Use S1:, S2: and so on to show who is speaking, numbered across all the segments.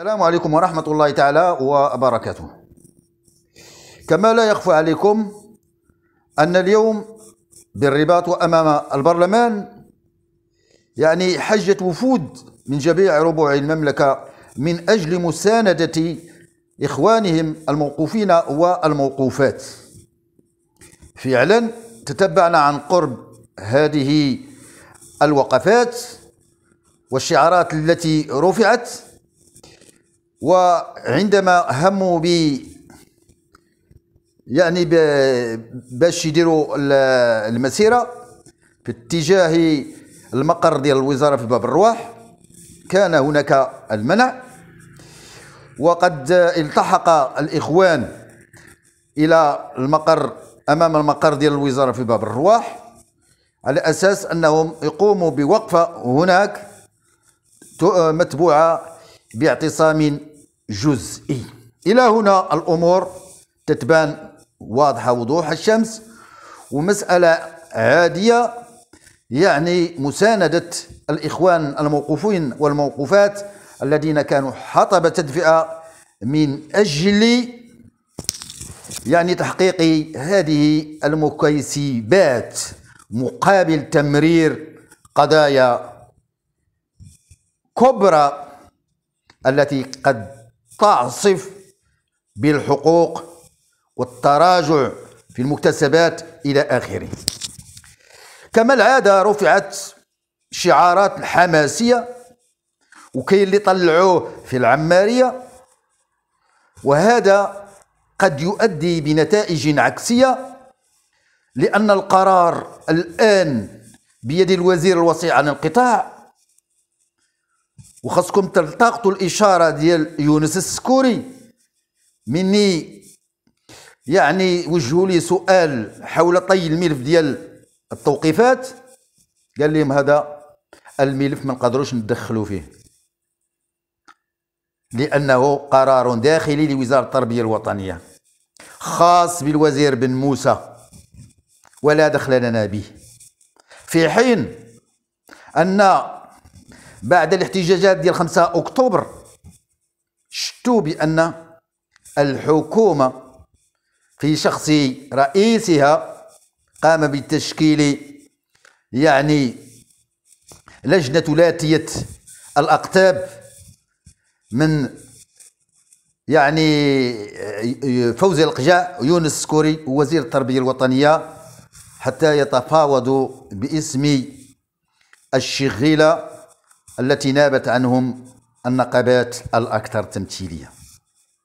S1: السلام عليكم ورحمة الله تعالى وبركاته كما لا يخفى عليكم أن اليوم بالرباط وأمام البرلمان يعني حجة وفود من جميع ربوع المملكة من أجل مساندة إخوانهم الموقوفين والموقوفات فعلا تتبعنا عن قرب هذه الوقفات والشعارات التي رفعت وعندما هموا ب يعني باش يديروا المسيره في اتجاه المقر ديال الوزاره في باب الرواح كان هناك المنع وقد التحق الاخوان الى المقر امام المقر ديال الوزاره في باب الرواح على اساس انهم يقوموا بوقفه هناك متبوعه باعتصام جزئي إلى هنا الأمور تتبان واضحة وضوح الشمس ومسألة عادية يعني مساندة الإخوان الموقوفين والموقوفات الذين كانوا حطب تدفئة من أجل يعني تحقيق هذه المكيسبات مقابل تمرير قضايا كبرى التي قد تستعصف بالحقوق والتراجع في المكتسبات إلى آخره كما العادة رفعت شعارات الحماسية وكاين اللي طلعوه في العمارية وهذا قد يؤدي بنتائج عكسية لأن القرار الآن بيد الوزير الوصي عن القطاع وخاصكم تلتقطوا الاشاره ديال يونس السكوري مني يعني وجهوا لي سؤال حول طي الملف ديال التوقيفات قال لهم هذا الملف ما نقدروش ندخلوا فيه لانه قرار داخلي لوزاره التربيه الوطنيه خاص بالوزير بن موسى ولا دخل لنا به في حين ان بعد الاحتجاجات ديال 5 اكتوبر شتوا بان الحكومه في شخص رئيسها قام بتشكيل يعني لجنه لاتيه الاقتاب من يعني فوزي القجاع يونس سكوري وزير التربيه الوطنيه حتى يتفاوضوا باسم الشغيله التي نابت عنهم النقابات الأكثر تمثيلية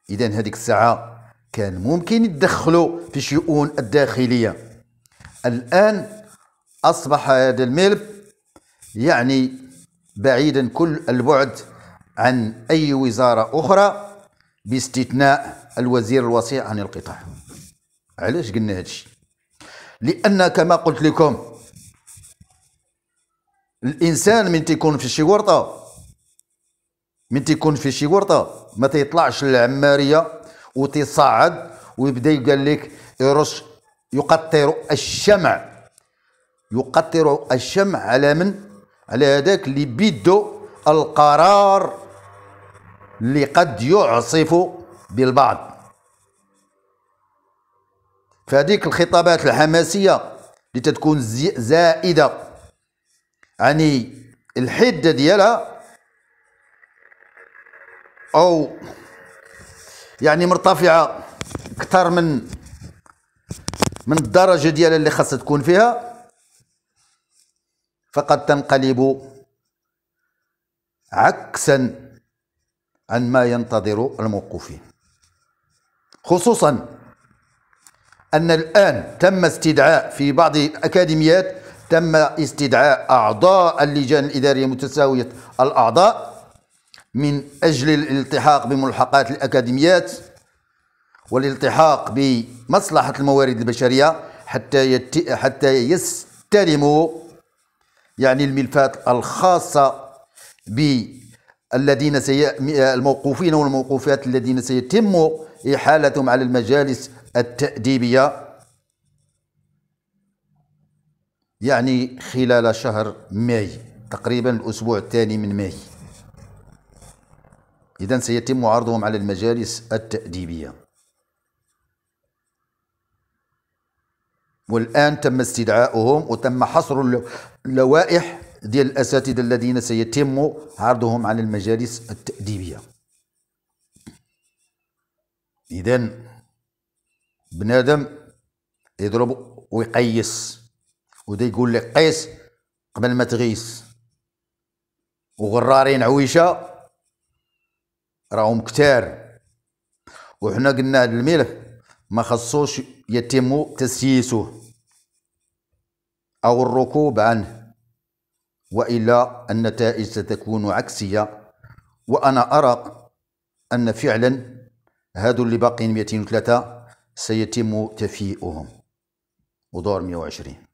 S1: إذا هذيك الساعة كان ممكن يتدخلوا في شؤون الداخلية الآن أصبح هذا الملف يعني بعيدا كل البعد عن أي وزارة أخرى باستثناء الوزير الوصي عن القطاع علاش قلنا هادشي لأن كما قلت لكم الانسان من تيكون في شي ورطه من تيكون في شي ورطه ما تيطلعش للعماريه وتصعد ويبدا يقول لك يرش يقطر الشمع يقطر الشمع على من على هذاك اللي بيدو القرار اللي قد يعصف بالبعض فهذيك الخطابات الحماسيه اللي تتكون زائده يعني الحده ديالها او يعني مرتفعه اكثر من من الدرجه ديالها اللي خاصها تكون فيها فقد تنقلب عكسا عن ما ينتظر الموقوفين خصوصا ان الان تم استدعاء في بعض الاكاديميات تم استدعاء أعضاء اللجان الإدارية متساوية الأعضاء من أجل الالتحاق بملحقات الأكاديميات والالتحاق بمصلحة الموارد البشرية حتى يت... حتى يستلموا يعني الملفات الخاصة ب الذين سي... الموقوفين والموقوفات الذين سيتم إحالتهم على المجالس التأديبية يعني خلال شهر ماي تقريبا الأسبوع الثاني من ماي إذا سيتم عرضهم على المجالس التأديبية والآن تم استدعائهم وتم حصر اللوائح ديال الأساتذة الذين سيتم عرضهم على المجالس التأديبية إذا بنادم يضرب ويقيس ودا يقول لك قيس قبل ما تغيس وغرارين عويشه راهم كتار وحنا قلنا هذا الملف ما خصوش يتم تسييسه او الركوب عنه والا النتائج ستكون عكسيه وانا ارى ان فعلا هادو اللي باقيين 203 سيتم تفيئهم ودور 120